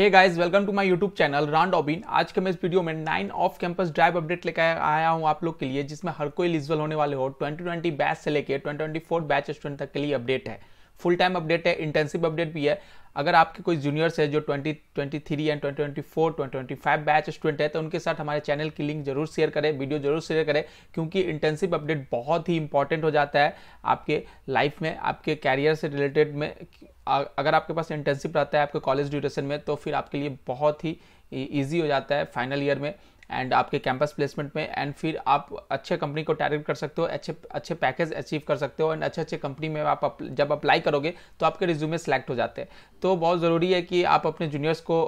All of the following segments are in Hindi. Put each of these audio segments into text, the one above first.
hey guys welcome to my YouTube channel रान डॉबिन आज के मैं इस वीडियो में nine off campus drive update लेकर आया हूँ आप लोग के लिए जिसमें हर कोई इलिजिबल होने वाले हो 2020 बैच से लेकर 2024 बैच स्टूडेंट तक के लिए अपडेट है फुल टाइम अपडेट है इंटेंसिव अपडेट भी है अगर आपके कोई जूनियर्स है जो 2023 एंड 2024, 2025 बैच स्टूडेंट है तो उनके साथ हमारे चैनल की लिंक जरूर शेयर करें वीडियो जरूर शेयर करें क्योंकि इंटेंसिव अपडेट बहुत ही इंपॉर्टेंट हो जाता है आपके लाइफ में आपके कैरियर से रिलेटेड में अगर आपके पास इंटर्नशिप रहता है आपके कॉलेज ड्यूरेशन में तो फिर आपके लिए बहुत ही ईजी e, हो जाता है फाइनल ईयर में एंड आपके कैंपस प्लेसमेंट में एंड फिर आप अच्छे कंपनी को टारगेट कर सकते हो अच्छे अच्छे पैकेज अचीव कर सकते हो एंड अच्छे अच्छे कंपनी में आप जब अप्लाई करोगे तो आपके रिज्यूमे सेलेक्ट हो जाते हैं तो बहुत ज़रूरी है कि आप अपने जूनियर्स को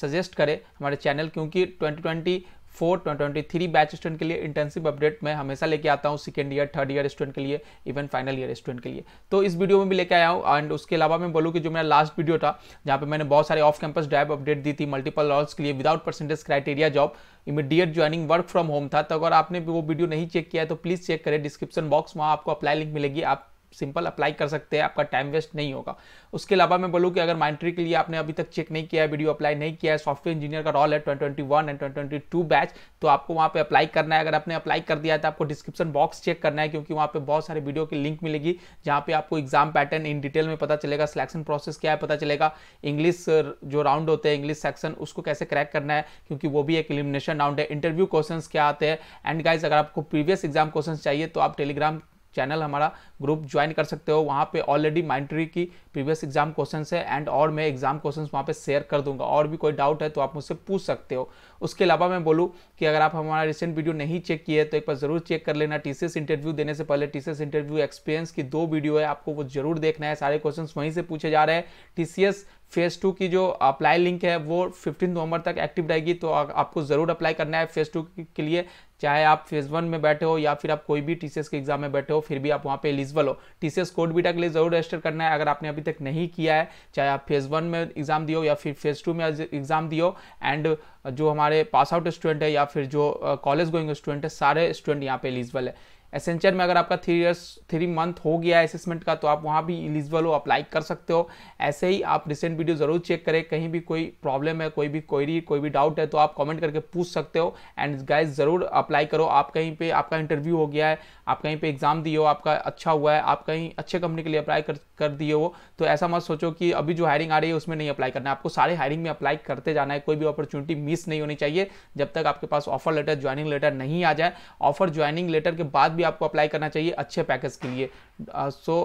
सजेस्ट करें हमारे चैनल क्योंकि 2020 four twenty three batch student के लिए इंटर्नशिप अपडेट मैं हमेशा लेके आता हूँ second year third year student के लिए इवन फाइनल ईयर स्टूडेंट के लिए तो इस वीडियो में भी लेके आया हूँ एंड उसके अलावा मैं बोलूँ कि जो मेरा लास्ट वीडियो था जहाँ पे मैंने बहुत सारे ऑफ कैंपस ड्राइव अपडेट दी थी मल्टीपल रॉल्स के लिए without percentage criteria job immediate joining work from home था तो अगर आपने वो वीडियो नहीं चेक किया है तो प्लीज़ चेक करें डिस्क्रिप्शन बॉक्स वहाँ आपको अप्लाई लिंक मिलेगी आप सिंपल अप्लाई कर सकते हैं आपका टाइम वेस्ट नहीं होगा उसके अलावा मैं बोलूँ कि अगर माइंट्री के लिए आपने अभी तक चेक नहीं किया है वीडियो अप्लाई नहीं किया है सॉफ्टवेयर इंजीनियर का रोल है ट्वेंटी एंड ट्वेंटी बैच तो आपको वहाँ पे अप्लाई करना है अगर आपने अप्लाई कर दिया है तो आपको डिस्क्रिप्शन बॉक्स चेक करना है क्योंकि वहाँ पर बहुत सारे वीडियो की लिंक मिलेगी जहाँ पर आपको एग्जाम पैटर्न इन डिटेल में पता चलेगा सिलेक्शन प्रोसेस क्या है पता चलेगा इंग्लिश uh, जो राउंड होते हैं इंग्लिश सेक्शन उसको कैसे क्रैक करना है क्योंकि वो भी एक इलिमिनेशन राउंड है इंटरव्यू क्वेश्चन क्या आते हैं एंड गाइज अगर आपको प्रीवियस एग्जाम क्वेश्चन चाहिए तो आप टेलीग्राम चैनल हमारा ग्रुप ज्वाइन कर सकते हो वहाँ पे ऑलरेडी माइंट्री की प्रीवियस एग्जाम क्वेश्चंस है एंड और मैं एग्जाम क्वेश्चंस वहाँ पे शेयर कर दूंगा और भी कोई डाउट है तो आप मुझसे पूछ सकते हो उसके अलावा मैं बोलूँ कि अगर आप हमारा रिसेंट वीडियो नहीं चेक किए तो एक बार जरूर चेक कर लेना टी इंटरव्यू देने से पहले टी इंटरव्यू एक्सपीरियंस की दो वीडियो है आपको वो जरूर देखना है सारे क्वेश्चन वहीं से पूछे जा रहे हैं टी फेज़ टू की जो अप्लाई लिंक है वो फिफ्टीन नवंबर तक एक्टिव रहेगी तो आपको ज़रूर अप्लाई करना है फेज़ टू के लिए चाहे आप फेज वन में बैठे हो या फिर आप कोई भी टीसीएस के एग्जाम में बैठे हो फिर भी आप वहाँ पे एलिजिबल हो टीसीएस कोड बीटा के लिए जरूर रजिस्टर करना है अगर आपने अभी तक नहीं किया है चाहे आप फेज वन में एग्जाम दियो या फिर फेज टू में एग्जाम दियो एंड जो हमारे पास आउट स्टूडेंट है या फिर जो कॉलेज गोइंग स्टूडेंट है सारे स्टूडेंट यहाँ पे एलिजिबल है एसेंचर में अगर आपका थ्री ईयर्स थ्री मंथ हो गया असेसमेंट का तो आप वहाँ भी एलिजिबल हो अप्लाई कर सकते हो ऐसे ही आप रिसेंट वीडियो ज़रूर चेक करें कहीं भी कोई प्रॉब्लम है कोई भी क्वेरी कोई भी डाउट है तो आप कमेंट करके पूछ सकते हो एंड गाइज ज़रूर अप्लाई करो आप कहीं पर आपका इंटरव्यू हो गया है आप कहीं पर एग्ज़ाम दिए हो आपका अच्छा हुआ है आप कहीं अच्छे कंपनी के लिए अप्लाई कर कर दिए हो तो ऐसा मत सोचो कि अभी जो हायरिंग आ रही है उसमें नहीं अप्लाई करना है आपको सारे हायरिंग में अप्लाई करते जाना है कोई भी अपॉर्चुनिटी मिस नहीं होनी चाहिए जब तक आपके पास ऑफर लेटर ज्वाइनिंग लेटर नहीं आ जाए ऑफर ज्वाइनिंग लेटर के बाद भी आपको अप्लाई करना चाहिए अच्छे पैकेज के लिए सो so,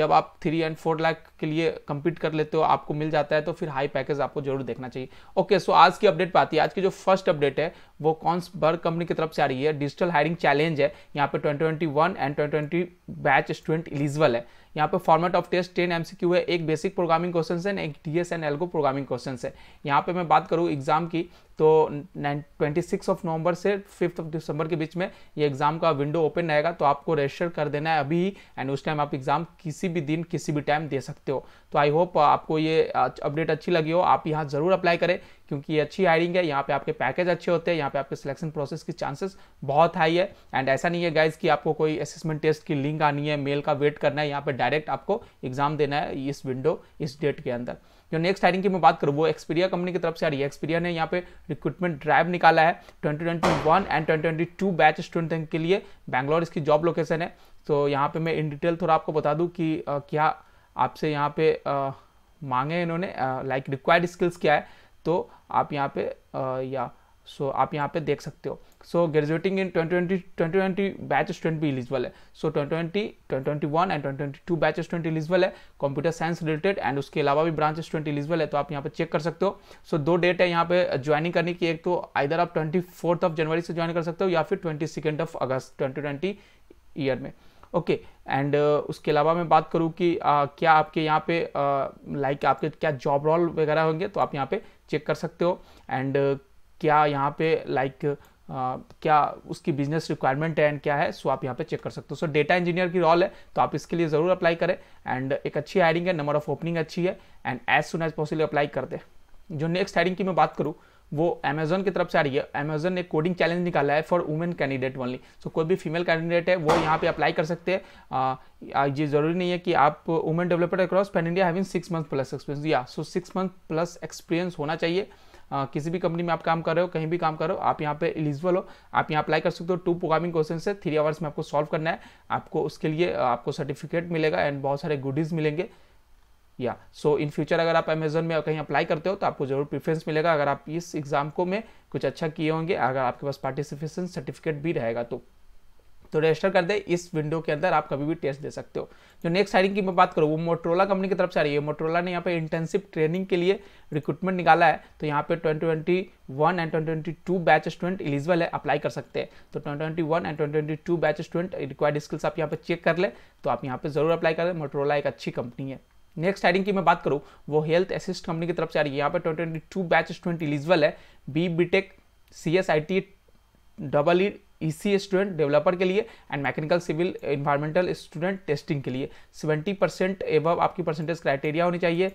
जब आप थ्री एंड फोर लाख के लिए कंपीट कर लेते हो आपको मिल जाता है तो फिर हाई पैकेज आपको जरूर देखना चाहिए ओके okay, सो so आज की अपडेट पाती है आज की जो फर्स्ट अपडेट है वो कौन बर्ग कंपनी की तरफ से आ रही है डिजिटल हायरिंग चैलेंज है यहाँ पे 2021 एंड 2020 बैच स्टूडेंट इलिजिबल है यहाँ पे format of test ten M है एक बेसिक प्रोग्रामिंग क्वेश्चन है एक D S L algo programming question है यहाँ पे मैं बात करूँ एग्जाम की तो ट्वेंटी सिक्स ऑफ नवंबर से फिफ्थ ऑफ दिसंबर के बीच में ये एग्जाम का विंडो ओपन रहेगा तो आपको रजिस्टर कर देना है अभी एंड उस टाइम आप एग्जाम किसी भी दिन किसी भी टाइम दे सकते हो तो आई होप आपको ये अपडेट अच्छी लगी हो आप यहाँ जरूर अप्लाई करें क्योंकि ये अच्छी हायरिंग है यहाँ पे आपके पैकेज अच्छे होते हैं यहाँ यहाँ पे आपके सिलेक्शन प्रोसेस की चांसेस बहुत हाई है एंड ऐसा नहीं है गाइज कि आपको कोई असेसमेंट टेस्ट की लिंक आनी है मेल का वेट करना है यहाँ पे डायरेक्ट आपको एग्जाम देना है इस विंडो इस डेट के अंदर जो नेक्स्ट हायरिंग की मैं बात करूँ वो एक्सपीरिया कंपनी की तरफ से आ रही है एक्सपीरिया ने यहाँ पे रिक्रूटमेंट ड्राइव निकाला है 2021 एंड 2022 बैच स्टूडेंट के लिए बैंगलोर इसकी जॉब लोकेशन है तो यहाँ पे मैं इन डिटेल थोड़ा आपको बता दूँ कि आ, क्या आपसे यहाँ पे आ, मांगे इन्होंने लाइक रिक्वायर्ड स्किल्स क्या है तो आप यहाँ पे आ, या सो so, आप यहाँ पे देख सकते हो so graduating in twenty twenty twenty twenty batch student भी इलिजिबल है so twenty twenty twenty twenty one and twenty twenty two batch student eligible है कंप्यूटर साइंस रिलेटेड एंड उसके अलावा भी ब्रांच स्टूडेंट इलिजिबल है तो आप यहाँ पे चेक कर सकते हो सो so, दो डेट है यहाँ पे ज्वाइनिंग करने की एक तो आइर आप ट्वेंटी फोर्थ ऑफ जनवरी से ज्वाइन कर सकते हो या फिर twenty second of August twenty twenty year में ओके okay, एंड uh, उसके अलावा मैं बात करूँ कि uh, क्या आपके यहाँ पे लाइक uh, like, आपके क्या जॉब रोल वगैरह होंगे तो आप यहाँ पे चेक कर सकते हो एंड uh, क्या यहाँ पे लाइक like, Uh, क्या उसकी बिजनेस रिक्वायरमेंट है एंड क्या है सो आप यहाँ पे चेक कर सकते हो सो डेटा इंजीनियर की रोल है तो आप इसके लिए ज़रूर अप्लाई करें एंड एक अच्छी हायरिंग है नंबर ऑफ ओपनिंग अच्छी है and as soon as possible apply कर दे जो नेक्स्ट हायरिंग की मैं बात करूँ वो अमेजोन की तरफ से आ रही है अमेजोन ने कोडिंग चैलेंज निकाला है for women candidate only so कोई भी फीमेल कैंडिडेट है वो यहाँ पे अप्लाई कर सकते हैं ये जरूरी नहीं है कि आप women developer across pan India having six month plus experience या so six month plus experience होना चाहिए Uh, किसी भी कंपनी में आप काम कर रहे हो कहीं भी काम कर रहे हो आप यहाँ पे एलिजिबल हो आप यहाँ अप्लाई कर सकते हो टू प्रोग्रामिंग क्वेश्चन से थ्री आवर्स में आपको सॉल्व करना है आपको उसके लिए आपको सर्टिफिकेट मिलेगा एंड बहुत सारे गुडीज़ मिलेंगे या सो इन फ्यूचर अगर आप अमेजोन में कहीं अप्लाई करते हो तो आपको जरूर प्रिफ्रेंस मिलेगा अगर आप इस एग्जाम को में कुछ अच्छा किए होंगे अगर आपके पास पार्टिसिपेशन सर्टिफिकेट भी रहेगा तो तो रजिस्टर कर दे इस विंडो के अंदर आप कभी भी टेस्ट दे सकते हो जो नेक्स्ट हायरिंग की मैं बात करूँ वो मोट्रोला कंपनी की तरफ से आ रही है मोटरोला ने यहाँ पे इंटर्नशिप ट्रेनिंग के लिए रिक्रूटमेंट निकाला है तो यहाँ पे twenty twenty one and twenty two batch student eligible है अप्लाई कर सकते हैं तो twenty twenty one and twenty two batch student required skills आप यहाँ पे चेक कर ले तो आप यहाँ पे जरूर अप्लाई करें मोटरोला एक अच्छी कंपनी है नेक्स्ट हायरिंग की मैं बात करूँ वो हेल्थ असिस्ट कंपनी की तरफ से आ रही है यहाँ पे twenty two batch student eligible है B B tech C S I T double E E C student developer के लिए and mechanical civil environmental student testing के लिए सेवेंटी परसेंट एबव आपकी परसेंटेज क्राइटेरिया होनी चाहिए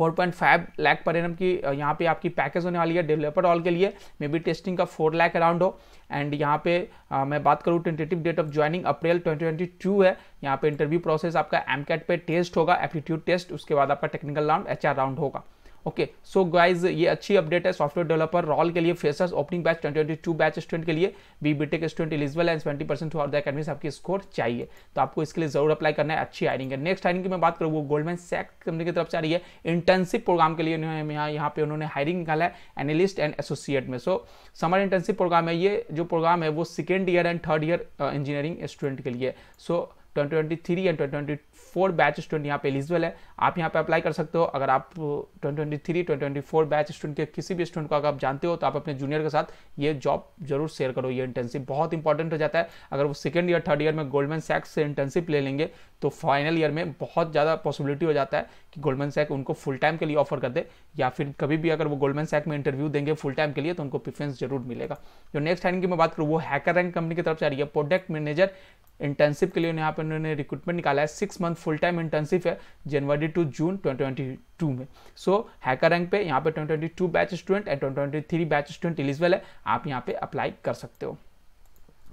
4.5 लाख पर एनम की यहाँ पे आपकी पैकेज होने वाली है डेवलपर ऑल के लिए मे बी टेस्टिंग का 4 लाख अराउंड हो एंड यहाँ पे आ, मैं बात करूँ tentative date of joining April 2022 है यहाँ पे इंटरव्यू प्रोसेस आपका एम पे टेस्ट होगा एप्टीट्यूड टेस्ट उसके बाद आपका टेक्निकल राउंड एच राउंड होगा ओके सो गाइज ये अच्छी अपडेट है सॉफ्टवेयर डेवलपर रॉल के लिए freshers opening batch twenty two batch student के लिए B B tech student eligible and twenty percent throughout the आपकी स्कोर चाहिए तो आपको इसके लिए जरूर अप्लाई करना है अच्छी हायरिंग है नेक्स्ट हायरिंग की मैं बात करूँ वो गोल्डमैन सैक कंपनी की तरफ से आ रही है इंटर्नशिप प्रोग्राम के लिए यहाँ यहाँ पे उन्होंने हायरिंग निकाला है एनालिस्ट एंड एसोसिएट में सो समर इंटर्नशिप प्रोग्राम है ये जो प्रोग्राम है वो second year and third year engineering student के लिए so so, 2023 and 2024 batch student यहाँ पे एलिजिबल है आप यहाँ पे अप्लाई कर सकते हो अगर आप 2023 2024 बैच स्टूडेंट के किसी भी स्टूडेंट को अगर आप जानते हो तो आप अपने जूनियर के साथ ये जॉब जरूर शेयर करो ये इंटर्नशिप बहुत इंपॉर्टेंट हो जाता है अगर वो सेकेंड ईयर थर्ड ईयर में गोल्डमैन सैक्स से इंटर्नशिप ले लेंगे तो फाइनल ईयर में बहुत ज़्यादा पॉसिबिलिटी हो जाता है कि गोल्डमैन सैक उनको फुल टाइम के लिए ऑफर कर दे या फिर कभी भी अगर वो गोल्डमैन सैक में इंटरव्यू देंगे फुल टाइम के लिए तो उनको प्रिफ्रेंस जरूर मिलेगा जो नेक्स्ट हैंड की मैं बात करूँ वो हैकर रैंक कंपनी की तरफ से आ रही है प्रोडक्ट मैनेजर इंटर्नशिप के लिए यहाँ पर उन्होंने रिक्रूटमेंट निकाला है six month full time internship है जनवरी टू जून 2022 में सो हैकर रैंक पे यहाँ पे 2022 batch student and 2023 batch student eligible है आप यहाँ पे अप्लाई कर सकते हो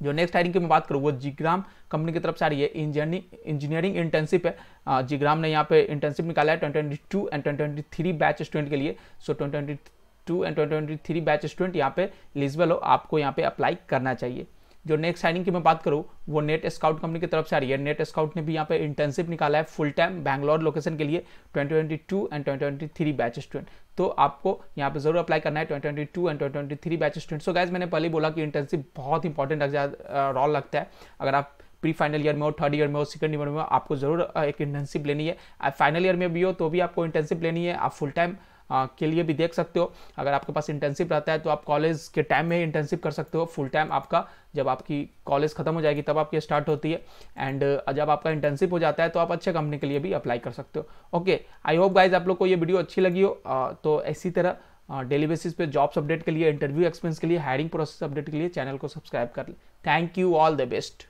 जो नेक्स्ट हायरिंग की मैं बात करूँ वो जीग्राम कंपनी की तरफ से आ रही है इंजीनियरिंग इंजीनियरिंग इंटर्नशिप है जीग्राम ने यहाँ पे इंटर्नशिप निकाला है two and three batch student के लिए so twenty two and twenty three batch student यहाँ पे एलिजिबल हो आपको यहाँ पे अप्लाई करना चाहिए जो नेक्स्ट साइनिंग की मैं बात करूँ वो नेट स्काउट कंपनी की तरफ से आ रही है नेट स्काउट ने भी यहाँ पे इंटर्नशिप निकाला है फुल टाइम बैंगलोर लोकेशन के लिए 2022 एंड 2023 बैच स्टूडेंट तो आपको यहाँ पे जरूर अप्लाई करना है 2022 and 2023 batch student so guys मैंने पहले बोला कि इंटर्नशिप बहुत इंपॉर्टेंट रोल लगता है अगर आप प्री फाइनल ईयर में हो थर्ड ईयर में हो सेकंड ईयर में हो आपको जरूर एक इंटर्नशिप लेनी है फाइनल ईयर में भी हो तो भी आपको इंटर्नशिप लेनी है आप फुल टाइम के लिए भी देख सकते हो अगर आपके पास इंटर्नशिप रहता है तो आप कॉलेज के टाइम में इंटर्नशिप कर सकते हो फुल टाइम आपका जब आपकी कॉलेज खत्म हो जाएगी तब आपकी स्टार्ट होती है एंड जब आपका इंटर्नशिप हो जाता है तो आप अच्छे कंपनी के लिए भी अप्लाई कर सकते हो ओके आई होप गाइज आप लोग को ये वीडियो अच्छी लगी हो तो इसी तरह डेली बेसिस पे जॉब्स अपडेट के लिए इंटरव्यू एक्सपीरियंस के लिए हायरिंग प्रोसेस अपडेट के लिए चैनल को सब्सक्राइब कर लें thank you all the best